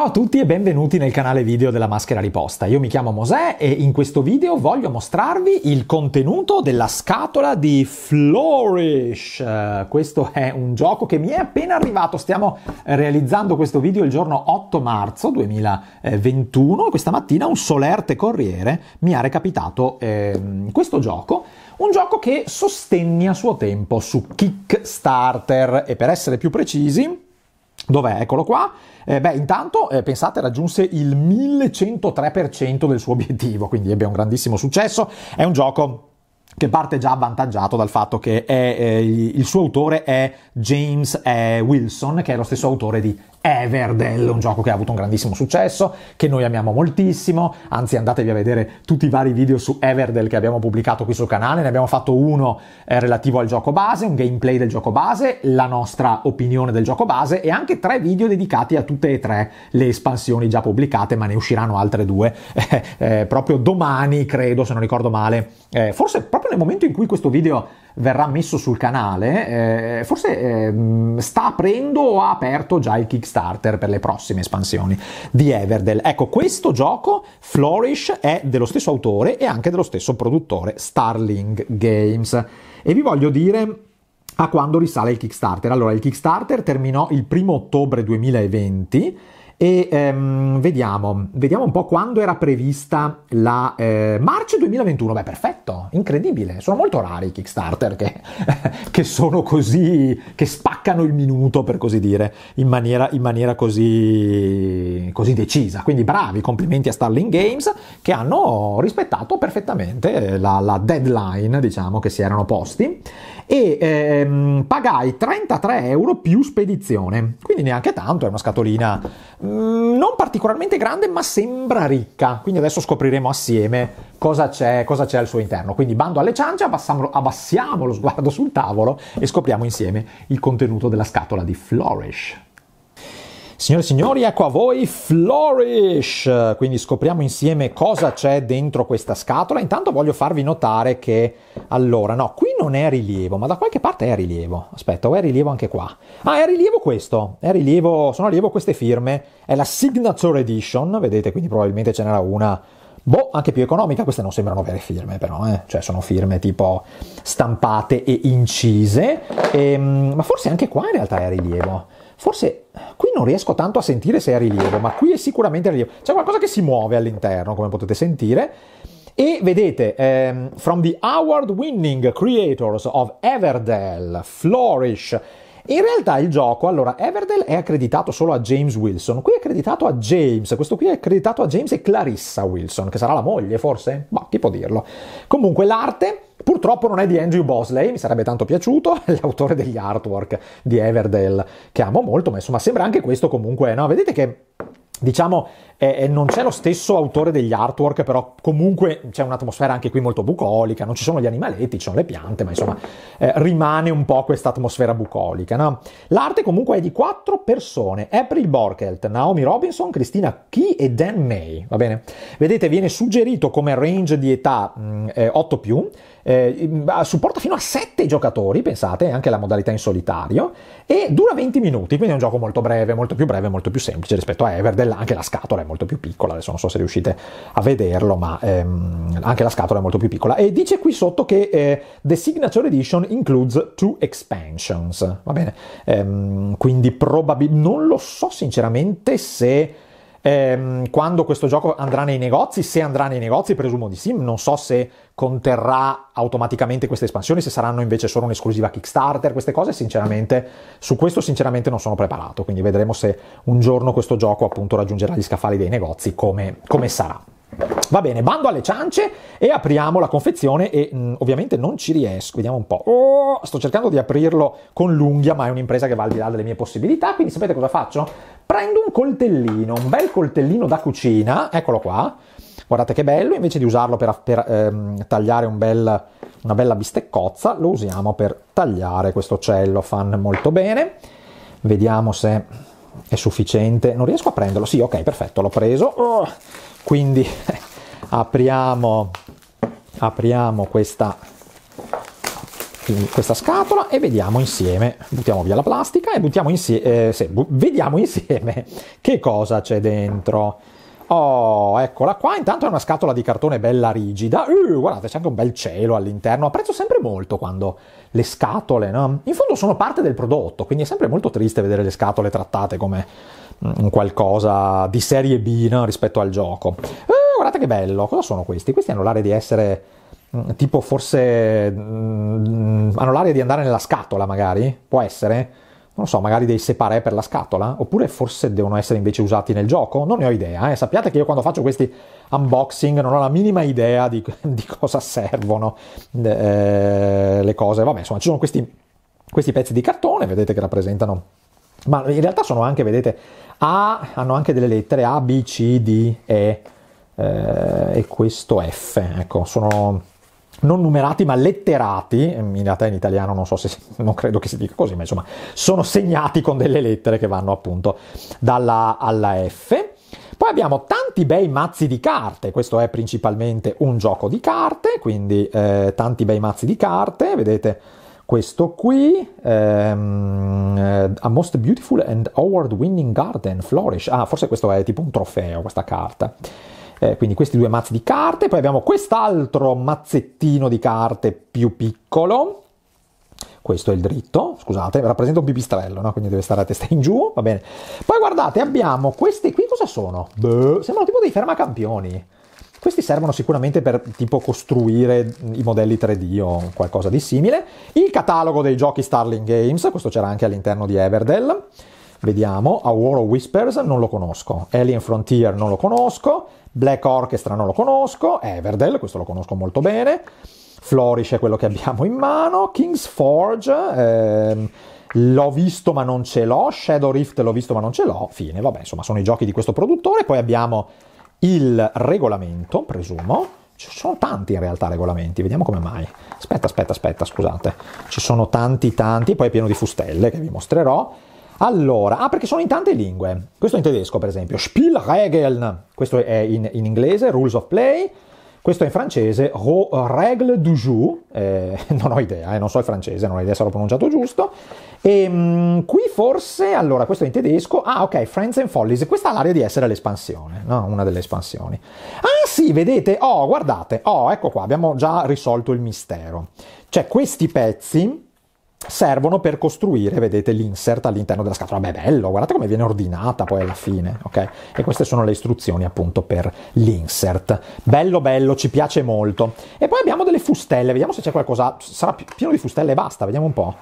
Ciao a tutti e benvenuti nel canale video della Maschera Riposta. Io mi chiamo Mosè e in questo video voglio mostrarvi il contenuto della scatola di Flourish. Eh, questo è un gioco che mi è appena arrivato. Stiamo eh, realizzando questo video il giorno 8 marzo 2021 e questa mattina un solerte corriere mi ha recapitato eh, questo gioco. Un gioco che sostenni a suo tempo su Kickstarter e per essere più precisi Dov'è? Eccolo qua. Eh, beh, intanto, eh, pensate, raggiunse il 1103% del suo obiettivo, quindi ebbe un grandissimo successo. È un gioco che parte già avvantaggiato dal fatto che è, eh, il suo autore è James eh, Wilson, che è lo stesso autore di Everdell, un gioco che ha avuto un grandissimo successo, che noi amiamo moltissimo, anzi andatevi a vedere tutti i vari video su Everdell che abbiamo pubblicato qui sul canale, ne abbiamo fatto uno eh, relativo al gioco base, un gameplay del gioco base, la nostra opinione del gioco base e anche tre video dedicati a tutte e tre le espansioni già pubblicate, ma ne usciranno altre due eh, eh, proprio domani, credo, se non ricordo male, eh, forse proprio nel momento in cui questo video verrà messo sul canale, eh, forse eh, sta aprendo o ha aperto già il Kickstarter per le prossime espansioni di Everdell. Ecco, questo gioco, Flourish, è dello stesso autore e anche dello stesso produttore, Starling Games. E vi voglio dire a quando risale il Kickstarter. Allora, il Kickstarter terminò il primo ottobre 2020 e ehm, vediamo, vediamo un po' quando era prevista la eh, marzo 2021. Beh, perfetto, incredibile. Sono molto rari i Kickstarter che, che, sono così, che spaccano il minuto, per così dire, in maniera, in maniera così, così decisa. Quindi bravi, complimenti a Starling Games che hanno rispettato perfettamente la, la deadline, diciamo, che si erano posti e ehm, pagai 33 euro più spedizione, quindi neanche tanto, è una scatolina mh, mm, non particolarmente grande ma sembra ricca, quindi adesso scopriremo assieme cosa c'è, cosa c'è al suo interno, quindi bando alle ciance, abbassiamo lo sguardo sul tavolo e scopriamo insieme il contenuto della scatola di Flourish. Signore e signori, ecco a voi Flourish! Quindi scopriamo insieme cosa c'è dentro questa scatola. Intanto voglio farvi notare che, allora, no, qui non è a rilievo, ma da qualche parte è a rilievo. Aspetta, o è rilievo anche qua. Ah, è rilievo questo. È rilievo, sono rilievo queste firme. È la Signature Edition, vedete, quindi probabilmente ce n'era una boh, anche più economica, queste non sembrano vere firme però, eh? cioè sono firme tipo stampate e incise, e, ehm, ma forse anche qua in realtà è a rilievo. Forse qui non riesco tanto a sentire se è a rilievo, ma qui è sicuramente rilievo. C'è qualcosa che si muove all'interno, come potete sentire, e vedete, ehm, from the award winning creators of Everdell, Flourish. In realtà il gioco, allora, Everdell è accreditato solo a James Wilson, qui è accreditato a James, questo qui è accreditato a James e Clarissa Wilson, che sarà la moglie forse? Ma boh, chi può dirlo? Comunque l'arte Purtroppo non è di Andrew Bosley, mi sarebbe tanto piaciuto, l'autore degli artwork di Everdell, che amo molto, ma insomma sembra anche questo comunque, no? Vedete che Diciamo, eh, non c'è lo stesso autore degli artwork, però comunque c'è un'atmosfera anche qui molto bucolica, non ci sono gli animaletti, ci sono le piante, ma insomma eh, rimane un po' questa atmosfera bucolica. No? L'arte comunque è di quattro persone, April Borkelt, Naomi Robinson, Cristina Key e Dan May, va bene? Vedete, viene suggerito come range di età mh, mm, eh, 8+, eh, supporta fino a 7 giocatori, pensate, anche la modalità in solitario, e dura 20 minuti, quindi è un gioco molto breve, molto più breve, molto più semplice rispetto a Everdell, anche la scatola è molto più piccola, adesso non so se riuscite a vederlo, ma ehm, anche la scatola è molto più piccola. E dice qui sotto che eh, The Signature Edition includes two expansions, va bene, ehm, quindi probabilmente, non lo so sinceramente se ehm, quando questo gioco andrà nei negozi, se andrà nei negozi, presumo di sì, non so se conterrà automaticamente queste espansioni, se saranno invece solo un'esclusiva Kickstarter, queste cose sinceramente, su questo sinceramente non sono preparato, quindi vedremo se un giorno questo gioco appunto raggiungerà gli scaffali dei negozi, come, come sarà. Va bene, bando alle ciance e apriamo la confezione e mh, mm, ovviamente non ci riesco, vediamo un po'. Oh, sto cercando di aprirlo con l'unghia, ma è un'impresa che va al di là delle mie possibilità, quindi sapete cosa faccio? Prendo un coltellino, un bel coltellino da cucina, eccolo qua. Guardate che bello, invece di usarlo per, per ehm, tagliare un bel, una bella bisteccozza, lo usiamo per tagliare questo cello, fan molto bene. Vediamo se è sufficiente. Non riesco a prenderlo. Sì, ok, perfetto, l'ho preso. Oh, quindi apriamo, apriamo questa, questa, scatola e vediamo insieme. Buttiamo via la plastica e buttiamo insieme, eh, se, bu- vediamo insieme che cosa c'è dentro. Oh, eccola qua. Intanto è una scatola di cartone bella rigida. Uh, guardate, c'è anche un bel cielo all'interno. Apprezzo sempre molto quando le scatole, no? In fondo sono parte del prodotto, quindi è sempre molto triste vedere le scatole trattate come mm, qualcosa di serie B no? rispetto al gioco. Uh, guardate che bello. Cosa sono questi? Questi hanno l'aria di essere mm, tipo forse mm, hanno l'aria di andare nella scatola magari può essere non so, magari dei separé per la scatola, oppure forse devono essere invece usati nel gioco, non ne ho idea, eh. sappiate che io quando faccio questi unboxing non ho la minima idea di, di cosa servono eh, le cose, vabbè insomma ci sono questi, questi pezzi di cartone, vedete che rappresentano, ma in realtà sono anche, vedete, A, hanno anche delle lettere A, B, C, D, E eh, e questo F, ecco, sono non numerati ma letterati, in realtà in italiano non so se non credo che si dica così, ma insomma sono segnati con delle lettere che vanno appunto dalla A alla F. Poi abbiamo tanti bei mazzi di carte, questo è principalmente un gioco di carte, quindi eh, tanti bei mazzi di carte, vedete questo qui, ehm, eh, A Most Beautiful and Award Winning Garden Flourish, ah forse questo è tipo un trofeo questa carta. Eh, quindi questi due mazzi di carte, poi abbiamo quest'altro mazzettino di carte più piccolo, questo è il dritto, scusate, rappresenta un pipistrello, no? quindi deve stare a testa in giù, va bene. Poi guardate, abbiamo questi qui, cosa sono? Beh, sembrano tipo dei fermacampioni. Questi servono sicuramente per tipo costruire i modelli 3D o qualcosa di simile. Il catalogo dei giochi Starling Games, questo c'era anche all'interno di Everdell. Vediamo, A War of Whispers non lo conosco, Alien Frontier non lo conosco, Black Orchestra non lo conosco, Everdell, questo lo conosco molto bene, Flourish è quello che abbiamo in mano, King's Forge, ehm, l'ho visto ma non ce l'ho, Shadow Rift l'ho visto ma non ce l'ho, fine, vabbè, insomma sono i giochi di questo produttore, poi abbiamo il regolamento, presumo, ci sono tanti in realtà regolamenti, vediamo come mai. Aspetta, aspetta, aspetta, scusate. Ci sono tanti, tanti, poi è pieno di fustelle che vi mostrerò. Allora, ah perché sono in tante lingue, questo è in tedesco per esempio, Spielregeln, questo è in, in inglese, Rules of Play, questo è in francese, Règle du jeu, eh, non ho idea, eh, non so il francese, non ho idea se l'ho pronunciato giusto. E ehm, mh, qui forse, allora, questo è in tedesco, ah ok, Friends and Follies, questa ha l'aria di essere l'espansione, no? una delle espansioni. Ah sì, vedete, oh guardate, oh ecco qua, abbiamo già risolto il mistero. Cioè questi pezzi servono per costruire, vedete, l'insert all'interno della scatola. Beh, bello, guardate come viene ordinata poi alla fine, ok? E queste sono le istruzioni appunto per l'insert. Bello, bello, ci piace molto. E poi abbiamo delle fustelle, vediamo se c'è qualcosa, sarà pieno di fustelle e basta, vediamo un po'.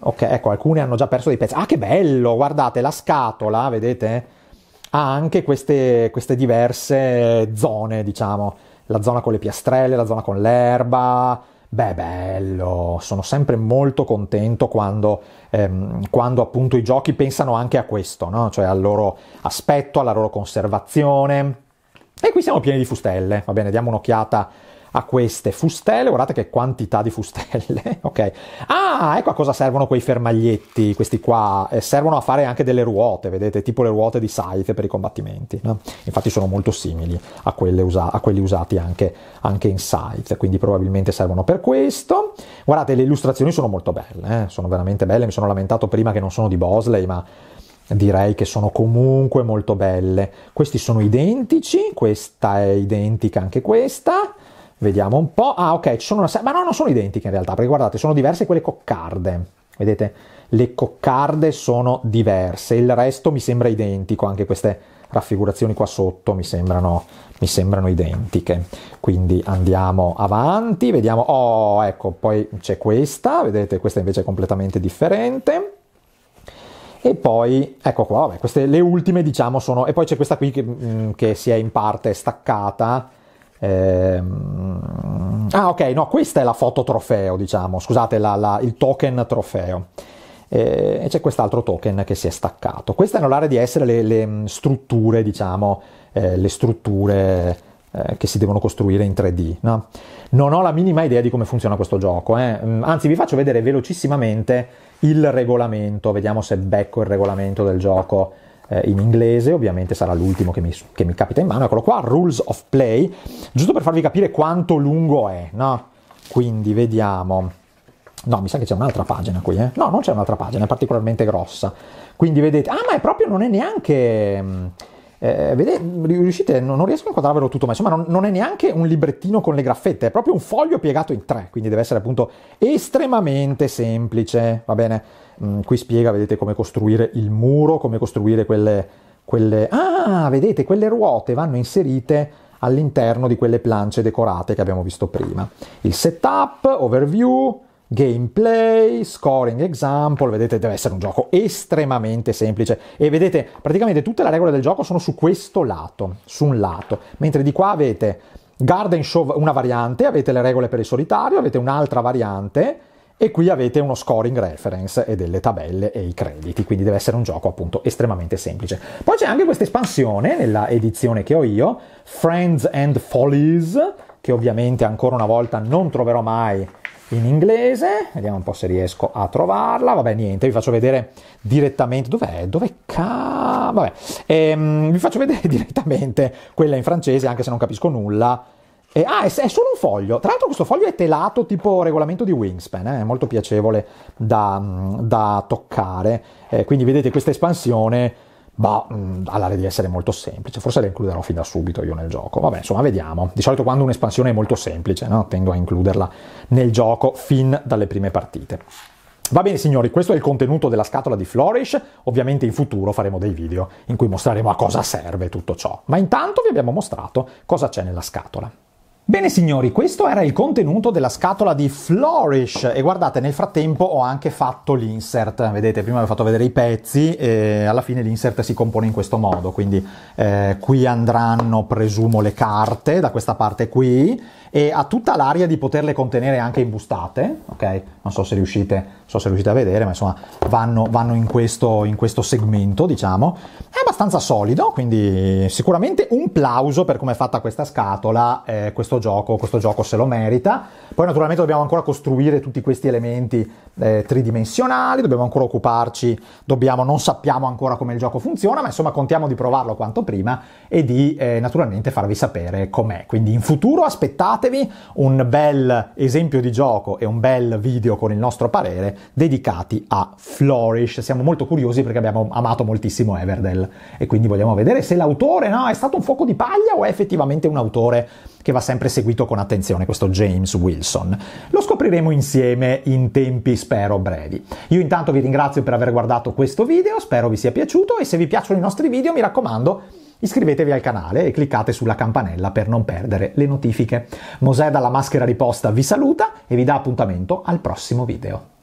Ok, ecco, alcune hanno già perso dei pezzi. Ah, che bello, guardate, la scatola, vedete, ha anche queste, queste diverse zone, diciamo. La zona con le piastrelle, la zona con l'erba, Beh, bello, sono sempre molto contento quando, ehm, quando appunto i giochi pensano anche a questo, no? cioè al loro aspetto, alla loro conservazione. E qui siamo pieni di fustelle, va bene, diamo un'occhiata a queste fustelle, guardate che quantità di fustelle, ok? Ah, ecco a cosa servono quei fermaglietti, questi qua, eh, servono a fare anche delle ruote, vedete, tipo le ruote di Scythe per i combattimenti, no? infatti sono molto simili a, usa- a quelli usati anche, anche, in Scythe, quindi probabilmente servono per questo. Guardate, le illustrazioni sono molto belle, eh? sono veramente belle, mi sono lamentato prima che non sono di Bosley, ma direi che sono comunque molto belle. Questi sono identici, questa è identica anche questa. Vediamo un po'. Ah, ok, ci sono una serie. Ma no, non sono identiche in realtà, perché guardate, sono diverse quelle coccarde. Vedete, le coccarde sono diverse, il resto mi sembra identico, anche queste raffigurazioni qua sotto mi sembrano, mi sembrano identiche. Quindi andiamo avanti, vediamo. Oh, ecco, poi c'è questa, vedete, questa invece è completamente differente. E poi, ecco qua, vabbè, queste le ultime diciamo sono, e poi c'è questa qui che, mm, che si è in parte staccata, eh, ah, ok, no, questa è la foto trofeo, diciamo, scusate, la, la, il token trofeo. Eh, e c'è quest'altro token che si è staccato. Queste hanno l'area di essere le, le mm, strutture, diciamo, eh, le strutture eh, che si devono costruire in 3D. No? Non ho la minima idea di come funziona questo gioco, eh. mm, anzi vi faccio vedere velocissimamente il regolamento, vediamo se becco il regolamento del gioco eh, in inglese, ovviamente sarà l'ultimo che mi, che mi, capita in mano, eccolo qua, Rules of Play, giusto per farvi capire quanto lungo è, no? Quindi vediamo. No, mi sa che c'è un'altra pagina qui, eh? No, non c'è un'altra pagina, è particolarmente grossa. Quindi vedete, ah, ma è proprio non è neanche mm, eh, vedete, riuscite, non, non, riesco a inquadrarvelo tutto, ma insomma non, non, è neanche un librettino con le graffette, è proprio un foglio piegato in tre, quindi deve essere appunto estremamente semplice, va bene? Mm, qui spiega, vedete, come costruire il muro, come costruire quelle, quelle... Ah, vedete, quelle ruote vanno inserite all'interno di quelle plance decorate che abbiamo visto prima. Il setup, overview, gameplay, scoring example, vedete deve essere un gioco estremamente semplice e vedete praticamente tutte le regole del gioco sono su questo lato, su un lato, mentre di qua avete Garden Show una variante, avete le regole per il solitario, avete un'altra variante e qui avete uno scoring reference e delle tabelle e i crediti, quindi deve essere un gioco appunto estremamente semplice. Poi c'è anche questa espansione nella edizione che ho io, Friends and Follies, che ovviamente ancora una volta non troverò mai in inglese, vediamo un po' se riesco a trovarla, vabbè niente, vi faccio vedere direttamente, dov'è? dove Ca... Vabbè, ehm, vi faccio vedere direttamente quella in francese, anche se non capisco nulla. E, ah, è, è, solo un foglio, tra l'altro questo foglio è telato tipo regolamento di Wingspan, eh? è molto piacevole da, da toccare, eh, quindi vedete questa espansione Boh, ha mm, l'aria di essere molto semplice, forse la includerò fin da subito io nel gioco. Vabbè, insomma, vediamo. Di solito quando un'espansione è molto semplice, no? tendo a includerla nel gioco fin dalle prime partite. Va bene signori, questo è il contenuto della scatola di Flourish, ovviamente in futuro faremo dei video in cui mostreremo a cosa serve tutto ciò, ma intanto vi abbiamo mostrato cosa c'è nella scatola. Bene signori, questo era il contenuto della scatola di Flourish e guardate nel frattempo ho anche fatto l'insert, vedete prima vi ho fatto vedere i pezzi e alla fine l'insert si compone in questo modo, quindi eh, qui andranno presumo le carte da questa parte qui e ha tutta l'aria di poterle contenere anche imbustate, ok? Non so se riuscite so se riuscite a vedere, ma insomma vanno, vanno in, questo, in, questo, segmento, diciamo. È abbastanza solido, quindi sicuramente un plauso per come è fatta questa scatola, eh, questo, gioco, questo gioco se lo merita. Poi naturalmente dobbiamo ancora costruire tutti questi elementi eh, tridimensionali, dobbiamo ancora occuparci, dobbiamo, non sappiamo ancora come il gioco funziona, ma insomma contiamo di provarlo quanto prima e di eh, naturalmente farvi sapere com'è. Quindi in futuro aspettatevi un bel esempio di gioco e un bel video con il nostro parere dedicati a Flourish. Siamo molto curiosi perché abbiamo amato moltissimo Everdell e quindi vogliamo vedere se l'autore no, è stato un fuoco di paglia o è effettivamente un autore che va sempre seguito con attenzione, questo James Wilson. Lo scopriremo insieme in tempi spero brevi. Io intanto vi ringrazio per aver guardato questo video, spero vi sia piaciuto e se vi piacciono i nostri video mi raccomando iscrivetevi al canale e cliccate sulla campanella per non perdere le notifiche. Mosè dalla maschera riposta vi saluta e vi dà appuntamento al prossimo video.